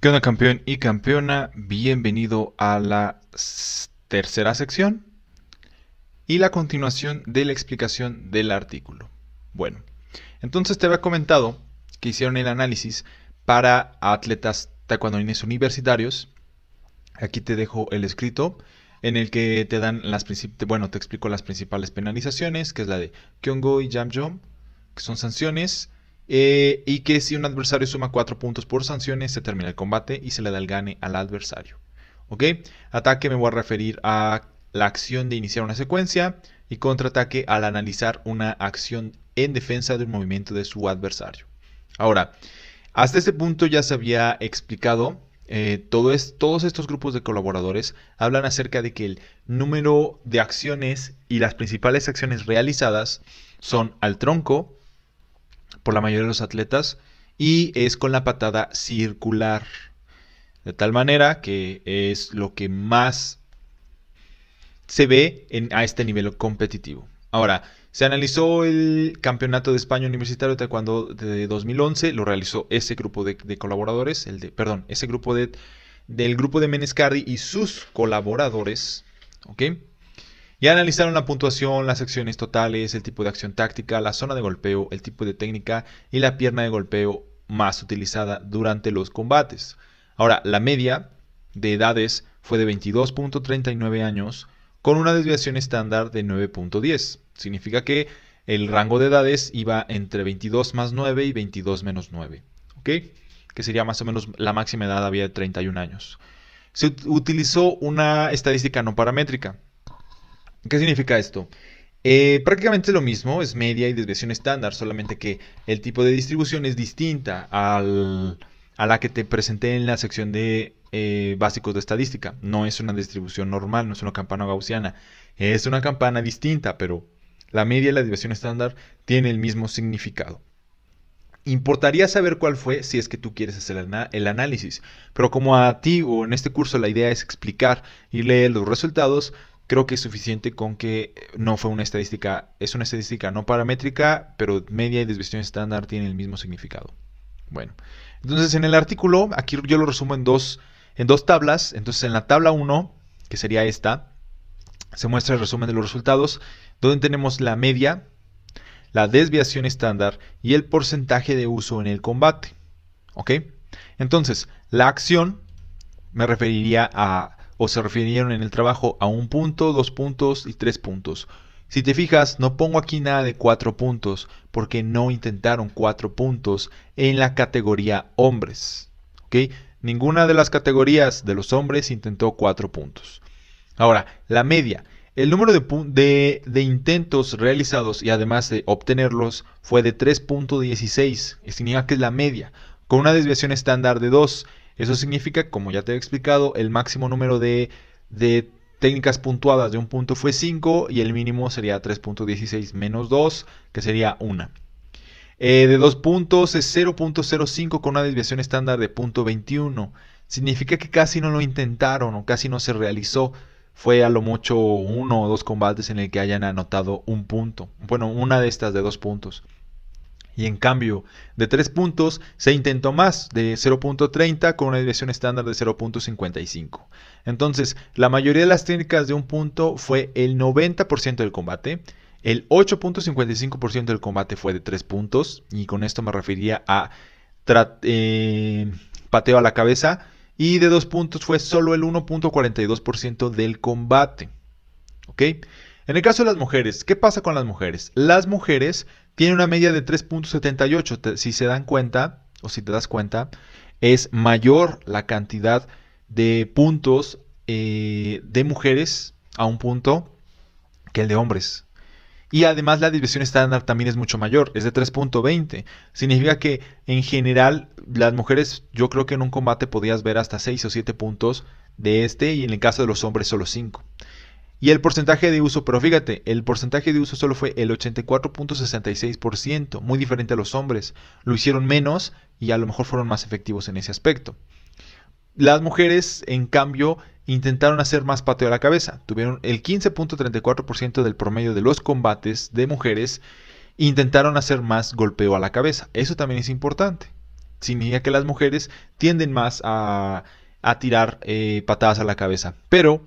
¿Qué onda campeón y campeona? Bienvenido a la tercera sección y la continuación de la explicación del artículo. Bueno, entonces te había comentado que hicieron el análisis para atletas taekwondoines universitarios. Aquí te dejo el escrito en el que te dan las bueno, te explico las principales penalizaciones, que es la de Kyongo y Jam que son sanciones, eh, y que si un adversario suma 4 puntos por sanciones, se termina el combate y se le da el gane al adversario. ¿Ok? Ataque me voy a referir a la acción de iniciar una secuencia y contraataque al analizar una acción en defensa del movimiento de su adversario. Ahora, hasta este punto ya se había explicado, eh, todos estos grupos de colaboradores hablan acerca de que el número de acciones y las principales acciones realizadas son al tronco, por la mayoría de los atletas y es con la patada circular. De tal manera que es lo que más se ve en, a este nivel competitivo. Ahora, se analizó el Campeonato de España Universitario de Taekwondo de 2011, lo realizó ese grupo de, colaboradores, el de, perdón, ese grupo de, del grupo de Menescardi y sus colaboradores, ¿ok? y analizaron la puntuación, las acciones totales, el tipo de acción táctica, la zona de golpeo, el tipo de técnica y la pierna de golpeo más utilizada durante los combates. Ahora, la media de edades fue de 22.39 años con una desviación estándar de 9.10. Significa que el rango de edades iba entre 22 más 9 y 22 menos 9, ¿ok? Que sería más o menos la máxima edad había de 31 años. Se utilizó una estadística no paramétrica, ¿Qué significa esto? Eh, prácticamente lo mismo, es media y desviación estándar, solamente que el tipo de distribución es distinta a la que te presenté en la sección de eh, básicos de estadística. No es una distribución normal, no es una campana gaussiana, es una campana distinta, pero la media y la desviación estándar tienen el mismo significado. Importaría saber cuál fue si es que tú quieres hacer el análisis, pero como a ti o en este curso la idea es explicar y leer los resultados, creo que es suficiente con que no fue una estadística, es una estadística no paramétrica, pero media y desviación estándar tienen el mismo significado. Bueno, entonces en el artículo, aquí yo lo resumo en dos, en dos tablas, entonces en la tabla 1, que sería esta, se muestra el resumen de los resultados, donde tenemos la media, la desviación estándar y el porcentaje de uso en el combate. ¿Ok? Entonces, la acción me referiría a o se refirieron en el trabajo a un punto, dos puntos y tres puntos. Si te fijas, no pongo aquí nada de cuatro puntos, porque no intentaron cuatro puntos en la categoría hombres. Ninguna de las categorías de los hombres intentó cuatro puntos. Ahora, la media. El número de, intentos realizados y además de obtenerlos fue de 3.16, significa que es la media, con una desviación estándar de 2 eso significa, como ya te he explicado, el máximo número de, técnicas puntuadas de un punto fue 5 y el mínimo sería 3.16 menos 2, que sería 1. Eh, de dos puntos es 0.05 con una desviación estándar de 0.21. Significa que casi no lo intentaron o casi no se realizó. Fue a lo mucho uno o dos combates en el que hayan anotado un punto. Bueno, una de estas de dos puntos. Y en cambio, de 3 puntos se intentó más, de 0.30 con una desviación estándar de 0.55. Entonces, la mayoría de las técnicas de un punto fue el 90% del combate. El 8.55% del combate fue de 3 puntos. Y con esto me refería a eh, pateo a la cabeza. Y de 2 puntos fue solo el 1.42% del combate. ¿Ok? En el caso de las mujeres, ¿qué pasa con las mujeres? Las mujeres tiene una media de 3.78. Si se dan cuenta, o si te das cuenta, es mayor la cantidad de puntos eh, de mujeres a un punto que el de hombres. Y además la división estándar también es mucho mayor, es de 3.20. Significa que en general las mujeres yo creo que en un combate podías ver hasta 6 o 7 puntos de este y en el caso de los hombres solo 5 y el porcentaje de uso, pero fíjate, el porcentaje de uso solo fue el 84.66%, muy diferente a los hombres. Lo hicieron menos y a lo mejor fueron más efectivos en ese aspecto. Las mujeres, en cambio, intentaron hacer más pateo a la cabeza. Tuvieron el 15.34% del promedio de los combates de mujeres intentaron hacer más golpeo a la cabeza. Eso también es importante. Significa que las mujeres tienden más a, a tirar eh, patadas a la cabeza. Pero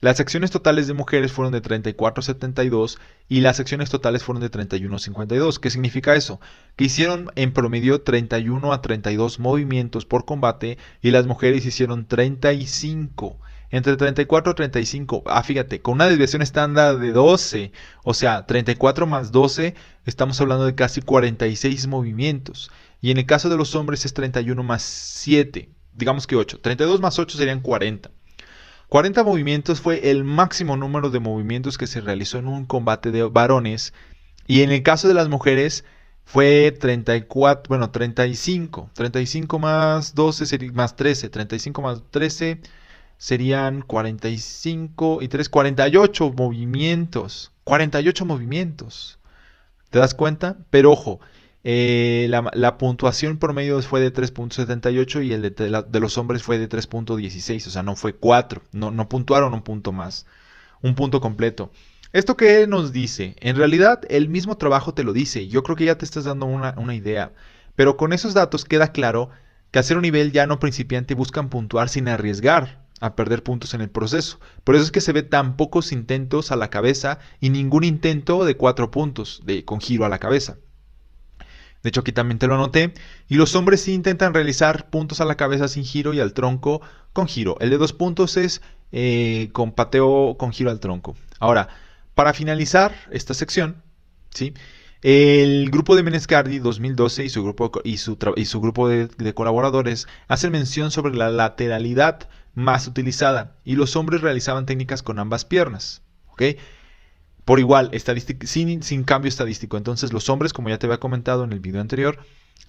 las acciones totales de mujeres fueron de 34.72 y las acciones totales fueron de 31.52. ¿Qué significa eso? Que hicieron en promedio 31 a 32 movimientos por combate y las mujeres hicieron 35. Entre 34 a 35. Ah, fíjate, con una desviación estándar de 12. O sea, 34 más 12, estamos hablando de casi 46 movimientos. Y en el caso de los hombres es 31 más 7. Digamos que 8. 32 más 8 serían 40. 40 movimientos fue el máximo número de movimientos que se realizó en un combate de varones y en el caso de las mujeres fue 34, bueno, 35, 35 más 12 más 13, 35 más 13 serían 45 y 3, 48 movimientos, 48 movimientos. ¿Te das cuenta? Pero ojo, eh, la, puntuación promedio fue de 3.78 y el de, los hombres fue de 3.16, o sea, no fue 4, no, no puntuaron un punto más, un punto completo. ¿Esto que nos dice? En realidad, el mismo trabajo te lo dice, yo creo que ya te estás dando una, idea, pero con esos datos queda claro que hacer un nivel ya no principiante buscan puntuar sin arriesgar, a perder puntos en el proceso. Por eso es que se ve tan pocos intentos a la cabeza y ningún intento de cuatro puntos de, con giro a la cabeza. De hecho, aquí también te lo anoté. Y los hombres sí intentan realizar puntos a la cabeza sin giro y al tronco con giro. El de dos puntos es eh, con pateo con giro al tronco. Ahora, para finalizar esta sección, ¿sí? El grupo de Menescardi 2012 y su grupo, y su, y su grupo de, colaboradores hacen mención sobre la lateralidad más utilizada y los hombres realizaban técnicas con ambas piernas. ¿okay? por igual, sin, sin, cambio estadístico. Entonces los hombres, como ya te había comentado en el video anterior,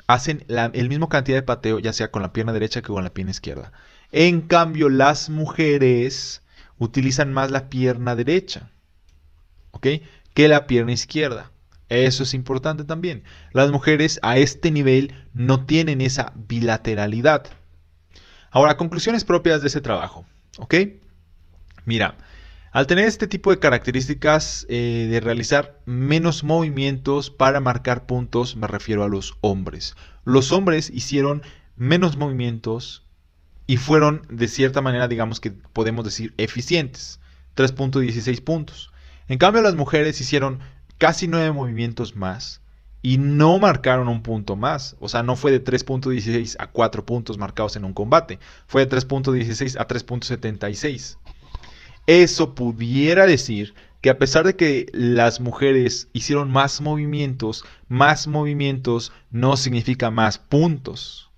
hacen la, el mismo cantidad de pateo, ya sea con la pierna derecha que con la pierna izquierda. En cambio, las mujeres utilizan más la pierna derecha, ¿ok? Que la pierna izquierda. Eso es importante también. Las mujeres a este nivel no tienen esa bilateralidad. Ahora, conclusiones propias de ese trabajo, ¿ok? Mira, al tener este tipo de características eh, de realizar menos movimientos para marcar puntos, me refiero a los hombres. Los hombres hicieron menos movimientos y fueron de cierta manera, digamos que podemos decir, eficientes. 3.16 puntos. En cambio, las mujeres hicieron casi 9 movimientos más y no marcaron un punto más. O sea, no fue de 3.16 a 4 puntos marcados en un combate. Fue de 3.16 a 3.76 eso pudiera decir que a pesar de que las mujeres hicieron más movimientos, más movimientos no significa más puntos.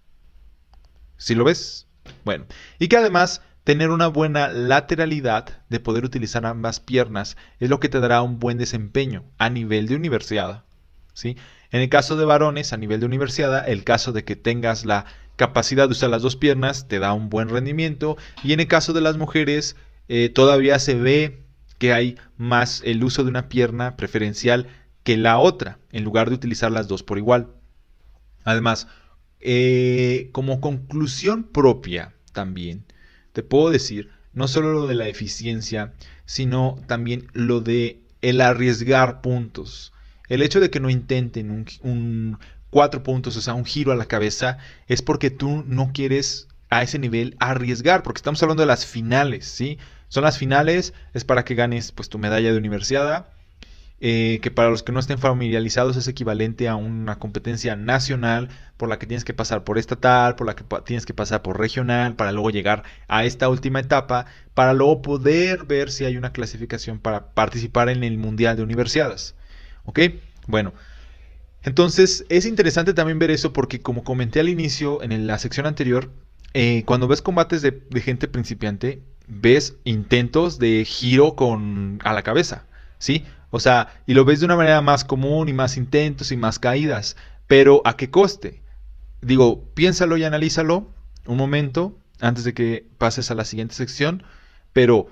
¿Sí lo ves? Bueno, y que además tener una buena lateralidad de poder utilizar ambas piernas es lo que te dará un buen desempeño a nivel de universidad. ¿sí? En el caso de varones, a nivel de universidad, el caso de que tengas la capacidad de usar las dos piernas te da un buen rendimiento y en el caso de las mujeres, eh, todavía se ve que hay más el uso de una pierna preferencial que la otra, en lugar de utilizar las dos por igual. Además, eh, como conclusión propia también, te puedo decir no solo lo de la eficiencia, sino también lo de el arriesgar puntos. El hecho de que no intenten un, un cuatro puntos, o sea, un giro a la cabeza, es porque tú no quieres a ese nivel arriesgar, porque estamos hablando de las finales, ¿sí? Son las finales, es para que ganes pues tu medalla de universidad, eh, que para los que no estén familiarizados es equivalente a una competencia nacional por la que tienes que pasar por estatal, por la que tienes que pasar por regional, para luego llegar a esta última etapa, para luego poder ver si hay una clasificación para participar en el Mundial de Universidades. ¿Ok? Bueno, entonces es interesante también ver eso porque como comenté al inicio en la sección anterior, eh, cuando ves combates de gente principiante, ves intentos de giro con a la cabeza, ¿sí? O sea, y lo ves de una manera más común y más intentos y más caídas, pero ¿a qué coste? Digo, piénsalo y analízalo un momento antes de que pases a la siguiente sección, pero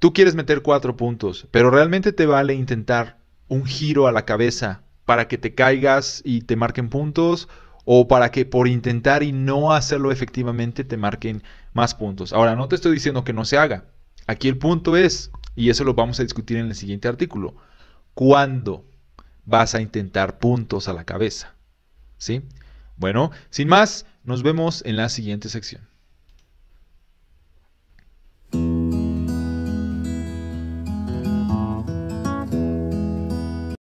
tú quieres meter cuatro puntos, pero realmente te vale intentar un giro a la cabeza para que te caigas y te marquen puntos o para que por intentar y no hacerlo efectivamente te marquen más puntos. Ahora, no te estoy diciendo que no se haga. Aquí el punto es, y eso lo vamos a discutir en el siguiente artículo, ¿cuándo vas a intentar puntos a la cabeza? ¿Sí? Bueno, sin más, nos vemos en la siguiente sección.